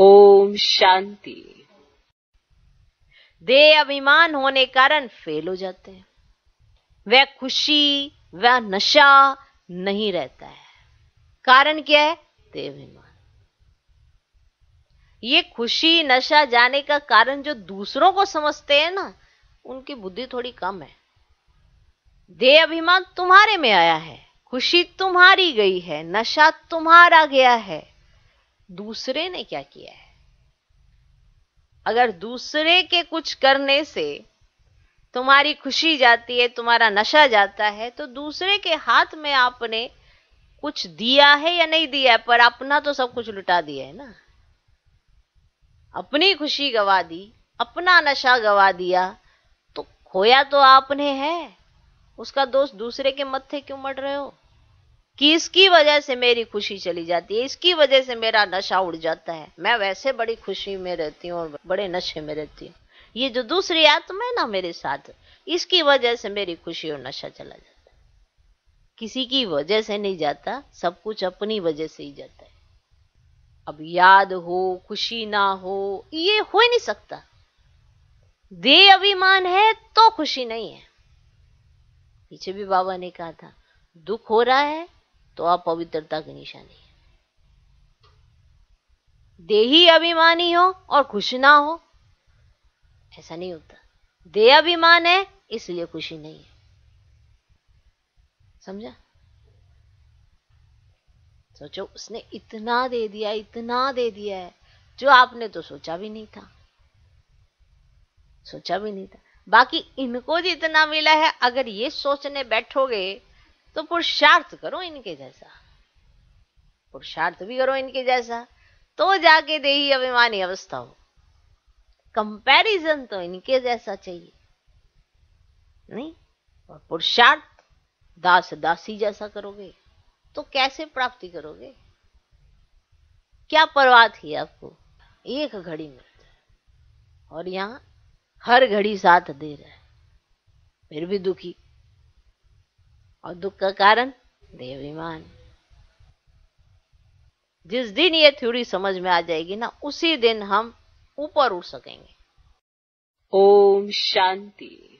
ओम शांति दे अभिमान होने कारण फेल हो जाते हैं वह खुशी वह नशा नहीं रहता है कारण क्या है देह अभिमान ये खुशी नशा जाने का कारण जो दूसरों को समझते हैं ना उनकी बुद्धि थोड़ी कम है दे अभिमान तुम्हारे में आया है खुशी तुम्हारी गई है नशा तुम्हारा गया है दूसरे ने क्या किया है अगर दूसरे के कुछ करने से तुम्हारी खुशी जाती है तुम्हारा नशा जाता है तो दूसरे के हाथ में आपने कुछ दिया है या नहीं दिया है पर अपना तो सब कुछ लुटा दिया है ना अपनी खुशी गवा दी अपना नशा गवा दिया तो खोया तो आपने है उसका दोस्त दूसरे के मत्थे क्यों मर रहे हो कि इसकी वजह से मेरी खुशी चली जाती है इसकी वजह से मेरा नशा उड़ जाता है मैं वैसे बड़ी खुशी में रहती हूँ और बड़े नशे में रहती हूँ ये जो दूसरी आत्मा है ना मेरे साथ इसकी वजह से मेरी खुशी और नशा चला जाता है किसी की वजह से नहीं जाता सब कुछ अपनी वजह से ही जाता है अब याद हो खुशी ना हो ये हो ही नहीं सकता दे अभिमान है तो खुशी नहीं है पीछे भी बाबा ने कहा था दुख हो रहा है तो आप पवित्रता की निशानी है देही अभिमानी हो और खुश ना हो ऐसा नहीं होता दे अभिमान है इसलिए खुशी नहीं है समझा सोचो उसने इतना दे दिया इतना दे दिया है जो आपने तो सोचा भी नहीं था सोचा भी नहीं था बाकी इनको जितना मिला है अगर ये सोचने बैठोगे तो पुरुषार्थ करो इनके जैसा पुरुषार्थ भी करो इनके जैसा तो जाके देही अभिमानी अवस्था हो कंपैरिजन तो इनके जैसा चाहिए नहीं और पुरुषार्थ दास दासी जैसा करोगे तो कैसे प्राप्ति करोगे क्या परवाह थी आपको एक घड़ी में और यहां हर घड़ी साथ दे रहा है फिर भी दुखी और दुख का कारण देवीमान जिस दिन ये थ्योरी समझ में आ जाएगी ना उसी दिन हम ऊपर उठ सकेंगे ओम शांति